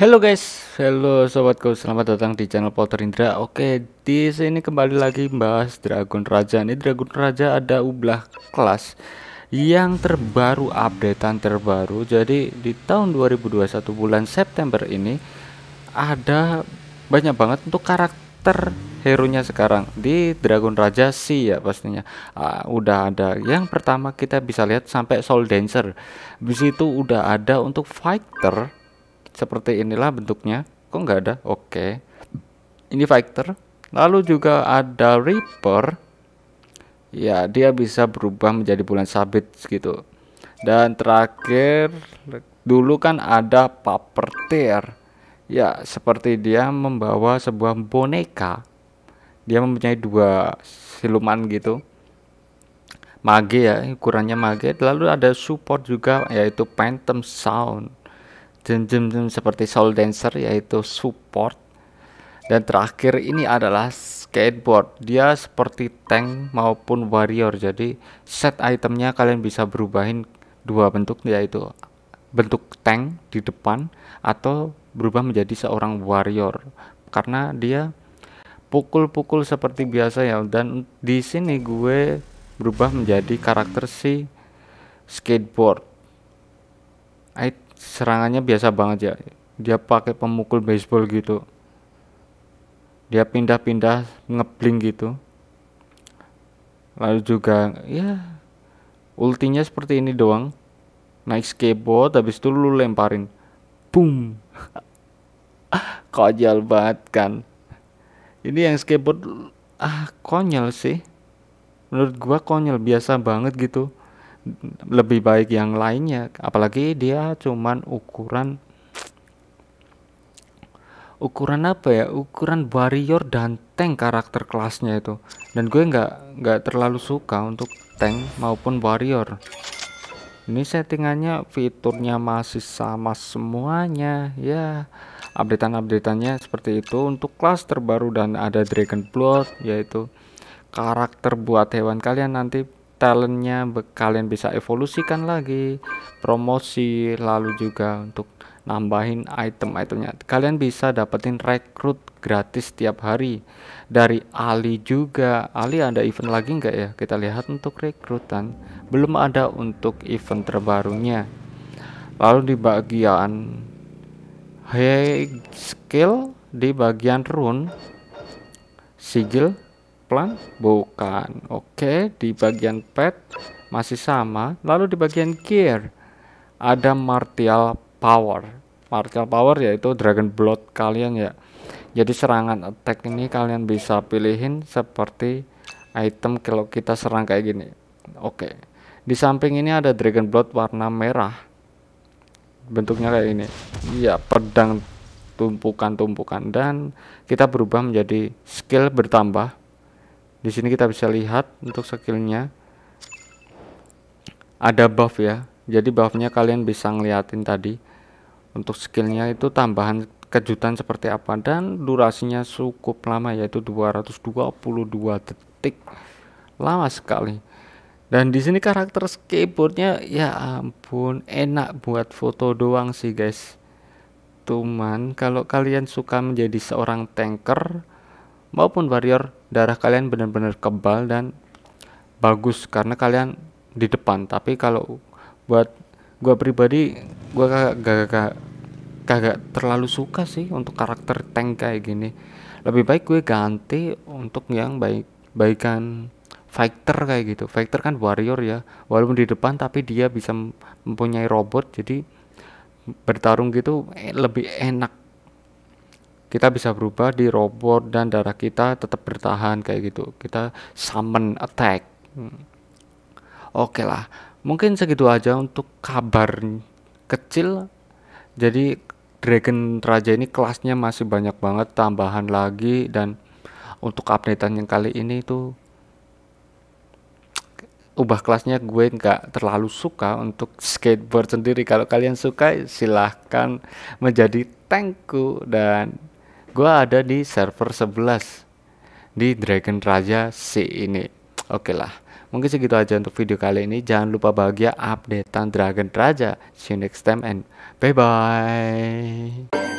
Halo guys, halo sobatku, selamat datang di channel Potter Indra. Oke, di sini kembali lagi membahas Dragon Raja. Ini Dragon Raja ada ublah kelas yang terbaru, updatean terbaru. Jadi di tahun 2021 bulan September ini ada banyak banget untuk karakter hero-nya sekarang di Dragon Raja sih ya pastinya. Uh, udah ada. Yang pertama kita bisa lihat sampai Soul Dancer. Di situ udah ada untuk fighter seperti inilah bentuknya kok nggak ada oke okay. ini fighter. lalu juga ada Reaper ya dia bisa berubah menjadi bulan sabit gitu dan terakhir dulu kan ada puppeteer, ya seperti dia membawa sebuah boneka dia mempunyai dua siluman gitu mage ya ukurannya mage lalu ada support juga yaitu phantom sound Jen-jen seperti soul dancer yaitu support dan terakhir ini adalah skateboard dia seperti tank maupun warrior jadi set itemnya kalian bisa berubahin dua bentuk yaitu bentuk tank di depan atau berubah menjadi seorang warrior karena dia pukul-pukul seperti biasa ya dan di sini gue berubah menjadi karakter si skateboard Ait serangannya biasa banget ya dia pakai pemukul baseball gitu dia pindah-pindah ngebling gitu lalu juga ya ultinya seperti ini doang naik skateboard habis itu lu lemparin boom Kojal banget kan ini yang skateboard ah konyol sih menurut gua konyol biasa banget gitu lebih baik yang lainnya apalagi dia cuman ukuran ukuran apa ya ukuran warrior dan tank karakter kelasnya itu dan gue nggak nggak terlalu suka untuk tank maupun warrior ini settingannya fiturnya masih sama semuanya ya updatean-updateannya seperti itu untuk kelas terbaru dan ada dragon blood yaitu karakter buat hewan kalian nanti talentnya kalian bisa evolusikan lagi promosi lalu juga untuk nambahin item-itemnya kalian bisa dapetin rekrut gratis setiap hari dari Ali juga Ali ada event lagi nggak ya kita lihat untuk rekrutan belum ada untuk event terbarunya lalu di bagian high skill di bagian rune sigil plan? Bukan. Oke, di bagian pet masih sama. Lalu di bagian gear ada martial power. Martial power yaitu dragon blood kalian ya. Jadi serangan attack ini kalian bisa pilihin seperti item kalau kita serang kayak gini. Oke. Di samping ini ada dragon blood warna merah. Bentuknya kayak ini. Iya, pedang tumpukan-tumpukan dan kita berubah menjadi skill bertambah di sini kita bisa lihat untuk skillnya ada buff ya. Jadi buffnya kalian bisa ngeliatin tadi untuk skillnya itu tambahan kejutan seperti apa dan durasinya cukup lama yaitu 222 detik lama sekali dan di sini karakter skateboardnya ya ampun enak buat foto doang sih guys cuman kalau kalian suka menjadi seorang tanker maupun warrior darah kalian benar-benar kebal dan bagus karena kalian di depan tapi kalau buat gue pribadi gue kagak kagak kagak terlalu suka sih untuk karakter tank kayak gini lebih baik gue ganti untuk yang baik baikan fighter kayak gitu fighter kan warrior ya walaupun di depan tapi dia bisa mempunyai robot jadi bertarung gitu eh, lebih enak kita bisa berubah di robot dan darah kita tetap bertahan kayak gitu kita summon attack hmm. oke okay lah mungkin segitu aja untuk kabar kecil jadi Dragon Raja ini kelasnya masih banyak banget tambahan lagi dan untuk updatean yang kali ini itu ubah kelasnya gue nggak terlalu suka untuk skateboard sendiri kalau kalian suka silahkan menjadi Tanku dan gue ada di server 11 di Dragon Raja C ini oke lah mungkin segitu aja untuk video kali ini jangan lupa bahagia updatean Dragon Raja see you next time and bye bye